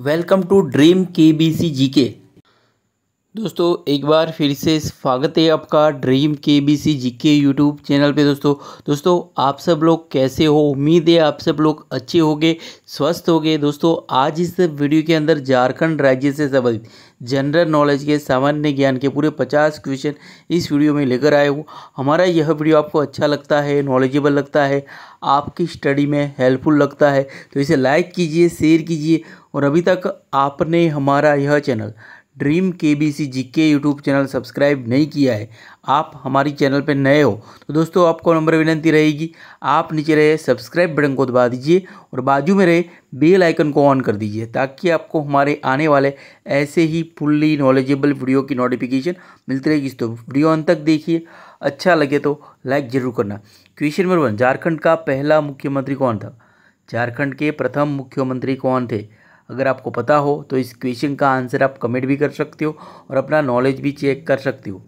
welcome to dream K B C G K दोस्तों एक बार फिर से स्वागत है आपका dream K B C G K YouTube channel पे दोस्तों दोस्तों आप सब लोग कैसे हो उम्मीद है आप सब लोग अच्छे होंगे स्वस्थ होंगे दोस्तों आज इस वीडियो के अंदर झारखंड राज्य से संबंधित जनरल नॉलेज के सामान्य ज्ञान के पूरे पचास क्वेश्चन इस वीडियो में लेकर आए हूँ हमारा यह वीडियो आपको अच्छा लगता है नॉलेजेबल लगता है आपकी स्टडी में हेल्पफुल लगता है तो इसे लाइक कीजिए शेयर कीजिए और अभी तक आपने हमारा यह channel dream K B C G K YouTube channel subscribe नहीं किया है आप हमारी चैनल पर नए हो तो दोस्तों आपको नंबर विनती रहेगी आप नीचे रहे सब्सक्राइब बटन को दबा दीजिए और बाजू में रहे बेल आइकन को ऑन कर दीजिए ताकि आपको हमारे आने वाले ऐसे ही फुल्ली नॉलेजेबल वीडियो की नोटिफिकेशन मिलती रहेगी तो वीडियो अंत तक देखिए अच्छा लगे तो लाइक जरूर करना क्वेश्चन नंबर वन झारखंड का पहला मुख्यमंत्री कौन था झारखंड के प्रथम मुख्यमंत्री कौन थे अगर आपको पता हो तो इस क्वेश्चन का आंसर आप कमेंट भी कर सकते हो और अपना नॉलेज भी चेक कर सकते हो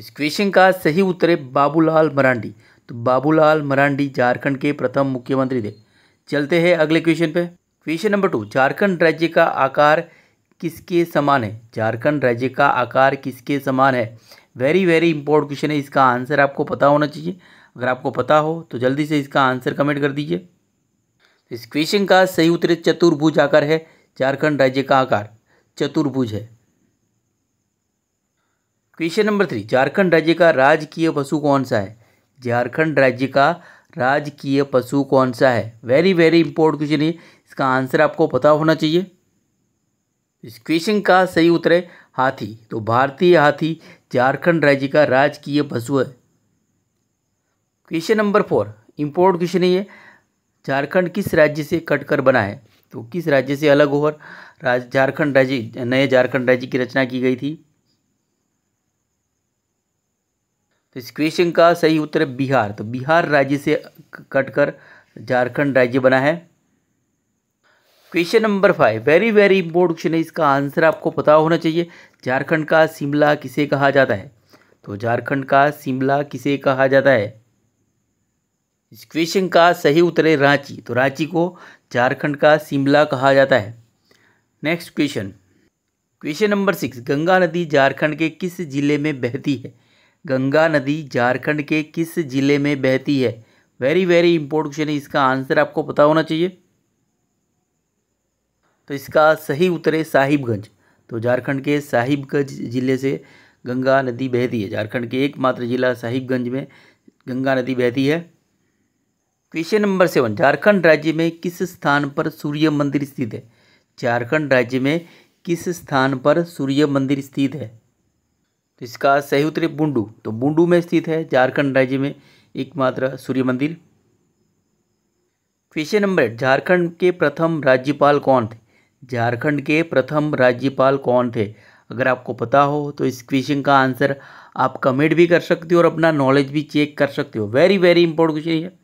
इस क्वेश्चन का सही उत्तर है बाबूलाल मरांडी तो बाबूलाल मरांडी झारखंड के प्रथम मुख्यमंत्री थे चलते हैं अगले क्वेश्चन पे क्वेश्चन नंबर टू झारखंड राज्य का आकार किसके समान है झारखंड राज्य का आकार किसके समान है वेरी वेरी इंपॉर्टेंट क्वेश्चन है इसका आंसर आपको पता होना चाहिए अगर आपको पता हो तो जल्दी से इसका आंसर कमेंट कर दीजिए इस क्वेश्चन का सही उत्तर चतुर्भुज आकार है झारखंड राज्य का आकार चतुर्भुज है क्वेश्चन नंबर थ्री झारखंड राज्य का राजकीय पशु कौन सा है झारखंड राज्य का राजकीय पशु कौन सा है वेरी वेरी इंपॉर्टेंट क्वेश्चन है इसका आंसर आपको पता होना चाहिए इस क्वेश्चन का सही उत्तर है हाथी तो भारतीय हाथी झारखंड राज्य का राजकीय पशु है question number four important question है ये झारखंड किस राज्य से कटकर बना है तो किस राज्य से अलग होकर राज झारखंड राज्य नए झारखंड राज्य की रचना की गई थी तो इस क्वेश्चन का सही उत्तर है बिहार तो बिहार राज्य से कटकर झारखंड राज्य बना है question number five very very important question है इसका आंसर आपको पता होना चाहिए झारखंड का शिमला किसे कहा जाता है तो झारखंड का शिमला किसे कहा जाता है इस क्वेश्चन का सही उत्तर है रांची तो रांची को झारखंड का शिमला कहा जाता है next question question number six Ganga नदी झारखंड के किस जिले में बहती है गंगा नदी झारखंड के किस जिले में बहती है वेरी वेरी इंपॉर्टेंट क्वेश्चन है इसका आंसर आपको पता होना चाहिए तो इसका सही उत्तर है साहिबगंज तो झारखंड के साहिबगंज जिले से गंगा नदी बहती है झारखंड के एकमात्र जिला साहिबगंज में गंगा नदी बहती है क्वेश्चन नंबर सेवन झारखंड राज्य में किस स्थान पर सूर्य मंदिर स्थित है झारखंड राज्य में किस स्थान पर सूर्य मंदिर स्थित है तो इसका सही उत्तर बुंडू तो बुंडू में स्थित है झारखंड राज्य में एकमात्र सूर्य मंदिर क्वेश्चन नंबर एट झारखंड के प्रथम राज्यपाल कौन थे झारखंड के प्रथम राज्यपाल कौन थे अगर आपको पता हो तो इस क्वेश्चन का आंसर आप कमेंट भी कर सकते हो और अपना नॉलेज भी चेक कर सकते हो वेरी वेरी इंपॉर्टेंट क्वेश्चन है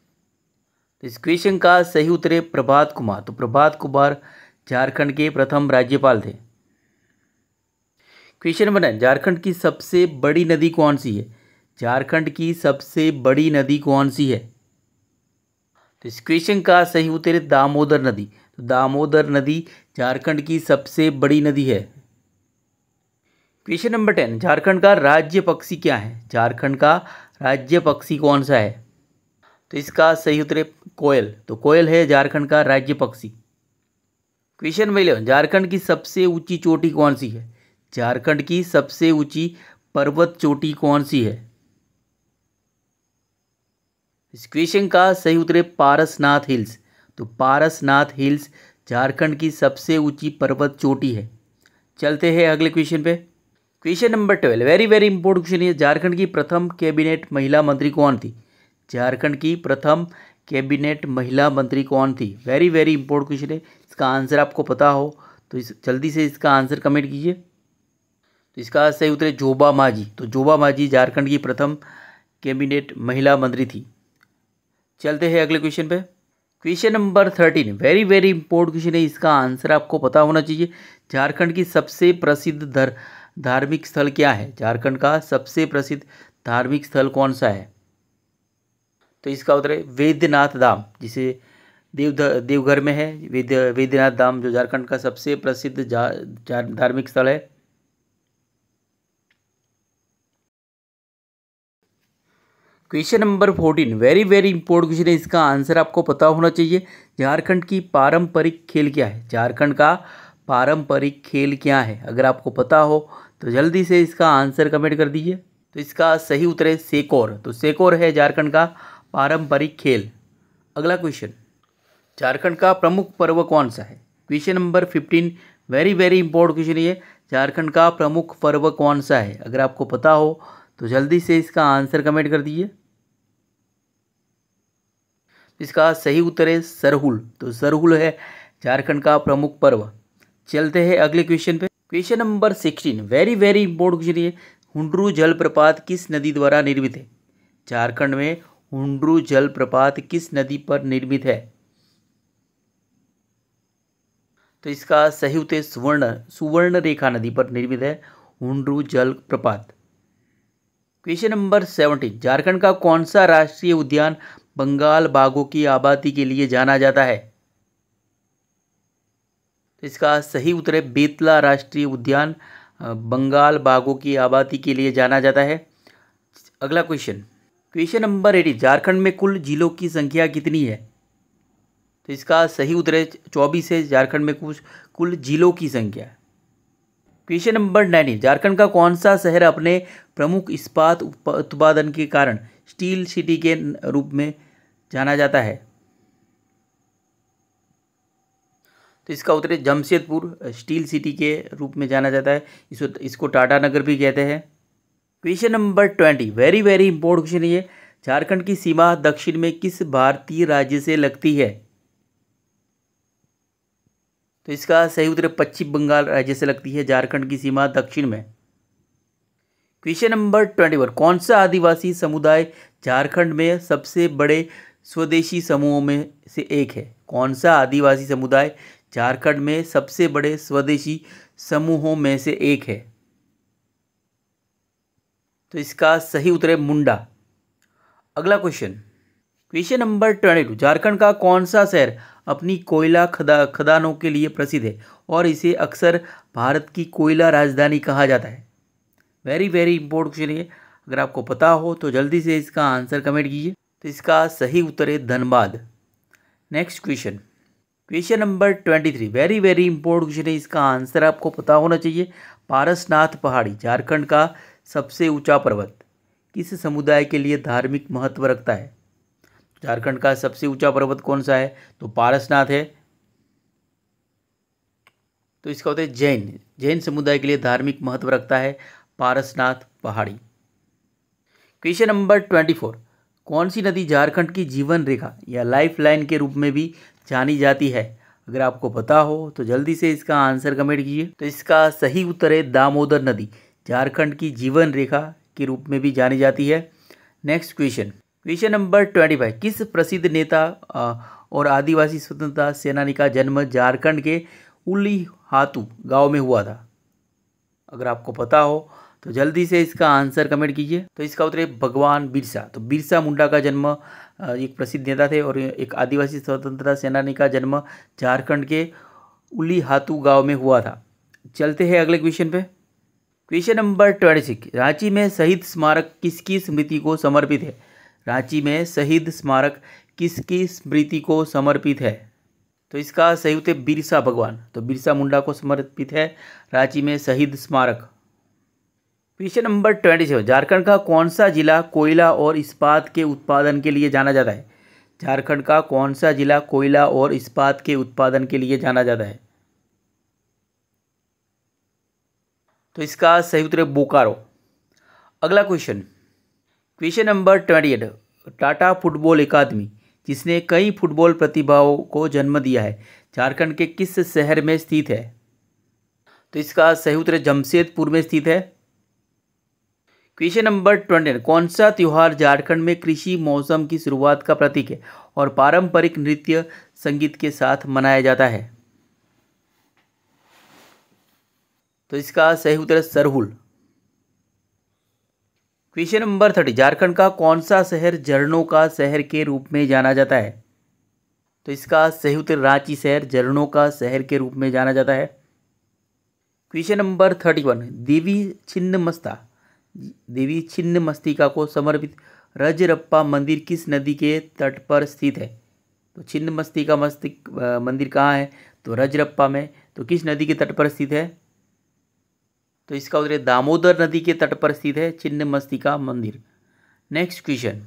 तो इस क्वेश्चन का सही उत्तर है प्रभात कुमार तो प्रभात कुमार झारखंड के प्रथम राज्यपाल थे क्वेश्चन नंबर नाइन झारखंड की सबसे बड़ी नदी कौन सी है झारखंड की सबसे बड़ी नदी कौन सी है तो इस क्वेश्चन का सही उत्तर है दामोदर नदी तो दामोदर नदी झारखंड की सबसे बड़ी नदी है क्वेश्चन नंबर टेन झारखंड का राज्य पक्षी क्या है झारखंड का राज्य पक्षी कौन सा है तो इसका सही उत्तर है कोयल तो कोयल है झारखंड का राज्य पक्षी क्वेश्चन नंबर इलेवन झारखंड की सबसे ऊंची चोटी कौन सी है झारखंड की सबसे ऊंची पर्वत चोटी कौन सी है इस क्वेश्चन का सही उत्तर है पारसनाथ हिल्स तो पारसनाथ हिल्स झारखंड की सबसे ऊंची पर्वत चोटी है चलते हैं अगले क्वेश्चन पे question number twelve very very important question है झारखंड की प्रथम कैबिनेट महिला मंत्री कौन थी झारखंड की प्रथम कैबिनेट महिला मंत्री कौन थी वेरी वेरी इंपॉर्टेंट क्वेश्चन है इसका आंसर आपको पता हो तो इस जल्दी से इसका आंसर कमेंट कीजिए तो इसका सही उत्तर है जोबा माझी तो जोबा माझी झारखंड की प्रथम कैबिनेट महिला मंत्री थी चलते हैं अगले क्वेश्चन पे question number thirteen very very important question है इसका आंसर आपको पता होना चाहिए झारखंड की सबसे प्रसिद्ध धर धार्मिक स्थल क्या है झारखंड का सबसे प्रसिद्ध धार्मिक स्थल कौन सा है तो इसका उत्तर है वैद्यनाथ धाम जिसे देव देवघर में है वैद्य वैद्यनाथ धाम जो झारखंड का सबसे प्रसिद्ध धार्मिक स्थल है question number fourteen very very important question है इसका आंसर आपको पता होना चाहिए झारखंड की पारंपरिक खेल क्या है झारखंड का पारंपरिक खेल क्या है अगर आपको पता हो तो जल्दी से इसका आंसर कमेंट कर दीजिए तो इसका सही उत्तर है सेकोर तो सेकोर है झारखंड का पारंपरिक खेल अगला क्वेश्चन झारखंड का प्रमुख पर्व कौन सा है question number fifteen very very important question ये झारखंड का प्रमुख पर्व कौन सा है अगर आपको पता हो तो जल्दी से इसका आंसर कमेंट कर दीजिए इसका सही उत्तर है सरहुल तो सरहुल है झारखंड का प्रमुख पर्व चलते हैं अगले क्वेश्चन पे question number sixteen very very important question ये हुडरू जलप्रपात किस नदी द्वारा निर्मित है झारखंड में हुंड्रू जलप्रपात किस नदी पर निर्मित है तो इसका सही उत्तर सुवर्ण सुवर्ण रेखा नदी पर निर्मित है हुंड्रू जलप्रपात क्वेश्चन नंबर सेवनटीन झारखंड का कौन सा राष्ट्रीय उद्यान बंगाल बाघों की आबादी के लिए जाना जाता है तो इसका सही उत्तर है बेतला राष्ट्रीय उद्यान बंगाल बाघों की आबादी के लिए जाना जाता है अगला question question number eighty Jharkhand में कुल जिलों की संख्या कितनी है तो इसका सही उत्तर है चौबीस है झारखंड में कुछ कुल जिलों की संख्या क्वेश्चन नंबर नाइनटीन झारखंड का कौन सा शहर अपने प्रमुख इस्पात उत्पादन के कारण स्टील सिटी के रूप में जाना जाता है तो इसका उत्तर जमशेदपुर स्टील सिटी के रूप में जाना जाता है इसको इसको टाटा नगर भी कहते हैं question number twenty very very important question ये झारखंड की सीमा दक्षिण में किस भारतीय राज्य से लगती है तो इसका सही उत्तर पश्चिम बंगाल राज्य से लगती है झारखंड की सीमा दक्षिण में क्वेश्चन नंबर ट्वेंटी वन कौन सा आदिवासी समुदाय झारखंड में सबसे बड़े स्वदेशी समूहों में से एक है कौन सा आदिवासी समुदाय झारखंड में सबसे बड़े स्वदेशी समूहों में से एक है तो इसका सही उत्तर है मुंडा अगला question question number twenty two Jharkhand का कौन सा शहर अपनी कोयला खदा खदानों के लिए प्रसिद्ध है और इसे अक्सर भारत की कोयला राजधानी कहा जाता है वेरी वेरी इंपॉर्टेंट क्वेश्चन ये अगर आपको पता हो तो जल्दी से इसका आंसर कमेंट कीजिए तो इसका सही उत्तर है Dhanbad next question question number twenty three very very important question है इसका आंसर आपको पता होना चाहिए पारसनाथ पहाड़ी झारखंड का सबसे ऊंचा पर्वत किस समुदाय के लिए धार्मिक महत्व रखता है झारखंड का सबसे ऊंचा पर्वत कौन सा है तो पारसनाथ है तो इसका होता है जैन जैन समुदाय के लिए धार्मिक महत्व रखता है पारसनाथ पहाड़ी क्वेश्चन नंबर ट्वेंटी फोर कौन सी नदी झारखंड की जीवन रेखा या लाइफ लाइन के रूप में भी जानी जाती है अगर आपको पता हो तो जल्दी से इसका आंसर कमेंट कीजिए तो इसका सही उत्तर है दामोदर नदी झारखंड की जीवन रेखा के रूप में भी जानी जाती है next question question number twenty five किस प्रसिद्ध नेता और आदिवासी स्वतंत्रता सेनानी का जन्म झारखंड के उली हातू गाँव में हुआ था अगर आपको पता हो तो जल्दी से इसका आंसर कमेंट कीजिए तो इसका उत्तर है भगवान बिरसा तो बिरसा मुंडा का जन्म एक प्रसिद्ध नेता थे और एक आदिवासी स्वतंत्रता सेनानी का जन्म झारखंड के उली हातू गाँव में हुआ था चलते हैं अगले क्वेश्चन पे question number twenty six Ranchi में शहीद स्मारक किसकी स्मृति को समर्पित है रांची में शहीद स्मारक किसकी स्मृति को समर्पित है तो इसका सही उत्तर बिरसा भगवान तो बिरसा मुंडा को समर्पित है रांची में शहीद स्मारक question number twenty seven Jharkhand का कौन सा जिला कोयला और इस्पात के उत्पादन के लिए जाना जाता है झारखंड का कौन सा जिला कोयला और इस्पात के उत्पादन के लिए जाना जाता है तो इसका सही उत्तर है बोकारो अगला question question number twenty eight Tata football अकादमी जिसने कई फुटबॉल प्रतिभाओं को जन्म दिया है झारखंड के किस शहर में स्थित है तो इसका सही उत्तर जमशेदपुर में स्थित है क्वेश्चन नंबर ट्वेंटी कौन सा त्यौहार झारखंड में कृषि मौसम की शुरुआत का प्रतीक है और पारंपरिक नृत्य संगीत के साथ मनाया जाता है तो इसका सही उत्तर है Sarhul question number thirty Jharkhand का कौन सा शहर झरनों का शहर के रूप में जाना जाता है तो इसका सही उत्तर रांची शहर झरनों का शहर के रूप में जाना जाता है question number thirty one Devi Chhinnamasta देवी छिन्न मस्तिका को समर्पित रजरप्पा मंदिर किस नदी के तट पर स्थित है तो छिन्न मस्तिका मस्तिक मंदिर कहाँ है तो रजरप्पा में तो किस नदी के तट पर स्थित है तो इसका उत्तर दामोदर नदी के तट पर स्थित है चिन्ह मस्तिका मंदिर next question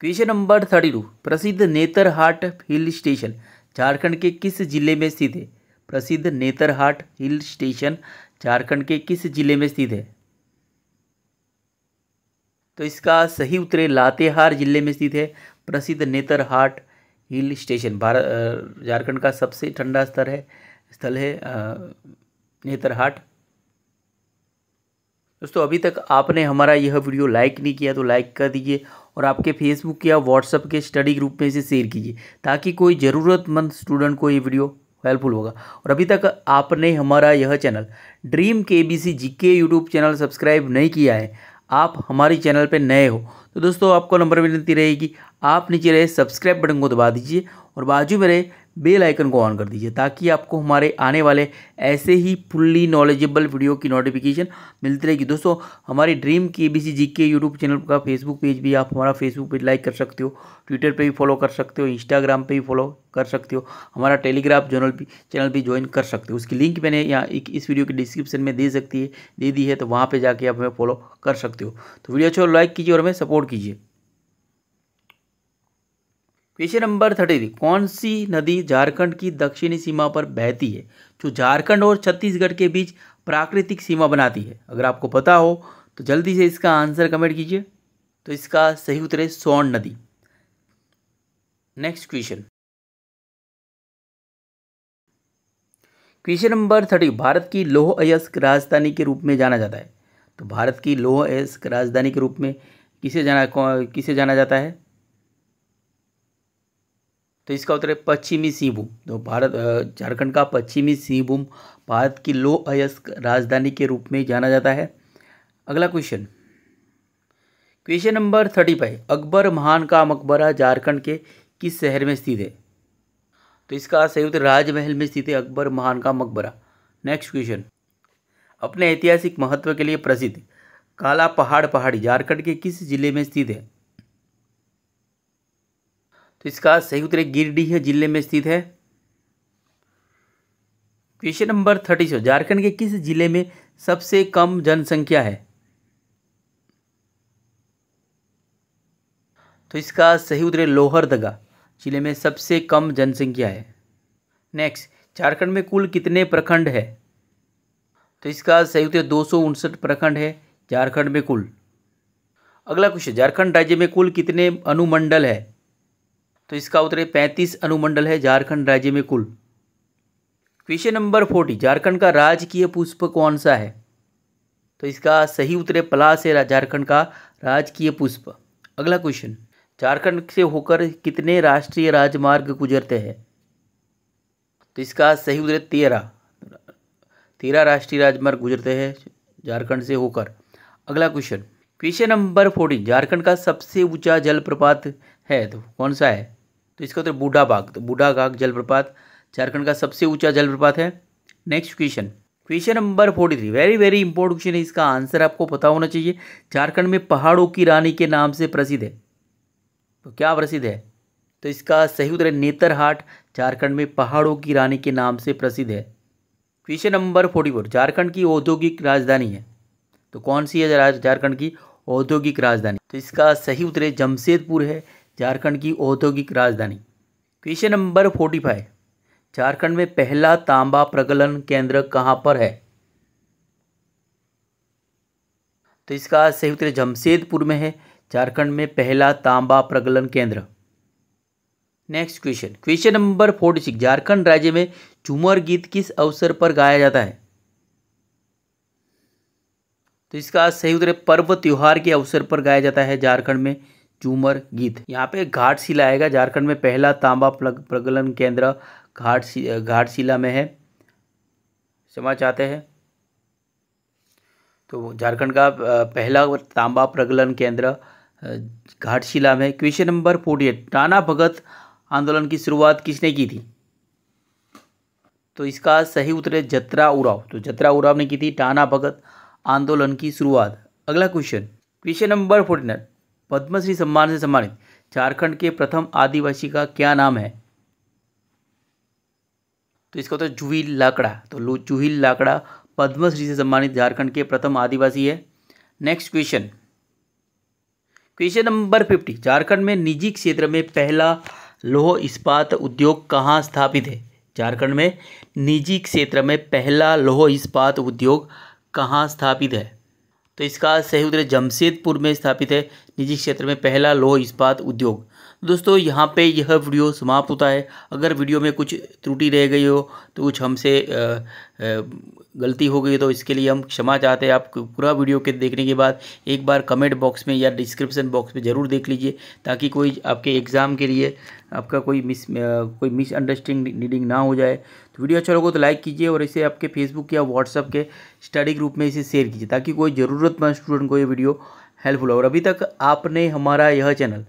question number thirty two प्रसिद्ध नेतरहाट हिल स्टेशन झारखंड के किस जिले में स्थित है प्रसिद्ध नेतरहाट हिल स्टेशन झारखंड के किस जिले में स्थित है तो इसका सही उत्तर लातेहार जिले में स्थित है प्रसिद्ध नेतरहाट हिल स्टेशन भारत झारखंड का सबसे ठंडा स्तर है स्थल है नेतरहाट दोस्तों अभी तक आपने हमारा यह वीडियो लाइक नहीं किया तो लाइक कर दीजिए और आपके फेसबुक या व्हाट्सअप के स्टडी ग्रुप में इसे शेयर कीजिए ताकि कोई ज़रूरतमंद स्टूडेंट को ये वीडियो हेल्पफुल होगा और अभी तक आपने हमारा यह channel dream K B C G K YouTube channel subscribe नहीं किया है आप हमारे चैनल पर नए हो तो दोस्तों आपको नंबर विनती रहेगी आप नीचे रहे सब्सक्राइब बटन को दबा दीजिए और बाजू में रहे बेल आइकन को ऑन कर दीजिए ताकि आपको हमारे आने वाले ऐसे ही फुल्ली नॉलेजेबल वीडियो की नोटिफिकेशन मिलती रहेगी दोस्तों हमारी dream K B C G K YouTube channel का फेसबुक पेज भी आप हमारा फेसबुक पेज लाइक कर सकते हो ट्विटर पर भी फॉलो कर सकते हो इंस्टाग्राम पर भी फॉलो कर सकते हो हमारा टेलीग्राम चैनल भी चैनल भी ज्वाइन कर सकते हो उसकी लिंक मैंने यहाँ इस वीडियो के डिस्क्रिप्शन में दे सकती है दे दी है तो वहाँ पर जाके आप हमें फॉलो कर सकते हो तो वीडियो अच्छा लाइक कीजिए और हमें सपोर्ट कीजिए क्वेश्चन नंबर थर्टी थ्री कौन सी नदी झारखंड की दक्षिणी सीमा पर बहती है जो झारखंड और छत्तीसगढ़ के बीच प्राकृतिक सीमा बनाती है अगर आपको पता हो तो जल्दी से इसका आंसर कमेंट कीजिए तो इसका सही उत्तर है सोन नदी next question question number thirty Bharat की लोह अयस्क राजधानी के रूप में जाना जाता है तो भारत की लोह अयस्क राजधानी के रूप में किसे जाना किसे जाना जाता है तो इसका उत्तर है पश्चिमी सिंहभूम तो भारत झारखंड का पश्चिमी सिंहभूम भारत की लो अयस्क राजधानी के रूप में जाना जाता है अगला question question number thirty five Akbar महान का मकबरा झारखंड के किस शहर में स्थित है तो इसका उत्तर राजमहल में स्थित है अकबर महान का मकबरा नेक्स्ट क्वेश्चन अपने ऐतिहासिक महत्व के लिए प्रसिद्ध काला पहाड़ पहाड़ी झारखंड के किस जिले में स्थित है तो इसका सही उत्तर गिरडीह जिले में स्थित है क्वेश्चन नंबर थर्टी सो झारखंड के किस जिले में सबसे कम जनसंख्या है तो इसका सही उत्तर लोहरदगा जिले में सबसे कम जनसंख्या है नेक्स्ट झारखंड में कुल कितने प्रखंड है तो इसका सही उत्तर दो सौ उनसठ प्रखंड है झारखंड में कुल अगला क्वेश्चन झारखंड राज्य में कुल कितने अनुमंडल है तो इसका उत्तर है पैंतीस अनुमंडल है झारखंड राज्य में कुल क्वेश्चन नंबर फोर्टी झारखंड का राजकीय पुष्प कौन सा है तो इसका सही उत्तर है पलास है झारखंड का राजकीय पुष्प अगला क्वेश्चन झारखंड से होकर कितने राष्ट्रीय राजमार्ग गुजरते हैं तो इसका सही उत्तर तेरह तेरह राष्ट्रीय राजमार्ग गुजरते हैं झारखंड से होकर अगला question question number fourteen Jharkhand का सबसे ऊंचा जलप्रपात है तो कौन सा है तो इसका उत्तर बूढ़ा बाग तो बूढ़ा बाग जलप्रपात झारखंड का सबसे ऊंचा जलप्रपात है next question question number forty three very very important question है इसका आंसर आपको पता होना चाहिए झारखंड में पहाड़ों की रानी के नाम से प्रसिद्ध है तो क्या प्रसिद्ध है तो इसका सही उत्तर है नेतरहाट झारखंड में पहाड़ों की रानी के नाम से प्रसिद्ध है question number forty four Jharkhand की औद्योगिक राजधानी है तो कौन सी है झारखंड की औद्योगिक राजधानी तो इसका सही उत्तर है जमशेदपुर है झारखंड की औद्योगिक राजधानी question number forty five Jharkhand में पहला तांबा प्रकलन केंद्र कहाँ पर है तो इसका सही उत्तर जमशेदपुर में है झारखंड में पहला तांबा प्रकलन केंद्र next question question number forty six Jharkhand राज्य में झूमर गीत किस अवसर पर गाया जाता है तो इसका सही उत्तर पर्व त्योहार के अवसर पर गाया जाता है झारखंड में झूमर गीत यहाँ पे घाटशिला आएगा झारखंड में पहला तांबा प्रगलन केंद्र घाट घाटशिला में है क्षमा चाहते हैं तो झारखंड का पहला तांबा प्रगलन केंद्र घाटशिला में question number forty eight Tana Bhagat आंदोलन की शुरुआत किसने की थी तो इसका सही उत्तर है जत्रा उराव तो जत्रा उराव ने की थी टाना भगत आंदोलन की शुरुआत अगला question question number forty nine Padmashri सम्मान से सम्मानित झारखंड के प्रथम आदिवासी का क्या नाम है तो इसका होता है जूहिल लाकड़ा तो जूहिल लाकड़ा पद्मश्री से सम्मानित झारखंड के प्रथम आदिवासी है next question question number fifty Jharkhand में निजी क्षेत्र में पहला लोह इस्पात उद्योग कहाँ स्थापित है झारखंड में निजी क्षेत्र में पहला लोह इस्पात उद्योग कहाँ स्थापित है तो इसका सही उत्तर जमशेदपुर में स्थापित है निजी क्षेत्र में पहला लोह इस्पात उद्योग दोस्तों यहाँ पे यह वीडियो समाप्त होता है अगर वीडियो में कुछ त्रुटि रह गई हो तो कुछ हमसे गलती हो गई तो इसके लिए हम क्षमा चाहते हैं आप पूरा वीडियो के देखने के बाद एक बार कमेंट बॉक्स में या डिस्क्रिप्शन बॉक्स में ज़रूर देख लीजिए ताकि कोई आपके एग्ज़ाम के लिए आपका कोई मिस कोई मिसअंडरस्टैंडिंग रीडिंग ना हो जाए तो वीडियो अच्छा लगे तो लाइक कीजिए और इसे आपके फेसबुक या व्हाट्सअप के स्टडी ग्रुप में इसे शेयर कीजिए ताकि कोई ज़रूरतमंद स्टूडेंट को ये वीडियो हेल्पफुल हो और अभी तक आपने हमारा यह channel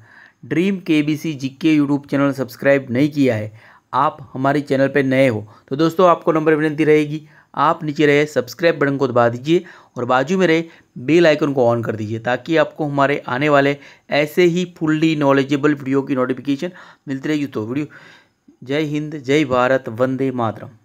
dream K B C G K YouTube channel subscribe नहीं किया है आप हमारे चैनल पर नए हो तो दोस्तों आपको नंबर विनती रहेगी आप नीचे रहे सब्सक्राइब बटन को दबा दीजिए और बाजू में रहे बेल आइकन को ऑन कर दीजिए ताकि आपको हमारे आने वाले ऐसे ही फुल्ली नॉलेजेबल वीडियो की नोटिफिकेशन मिलती रहेगी तो वीडियो जय हिंद जय भारत वंदे मातरम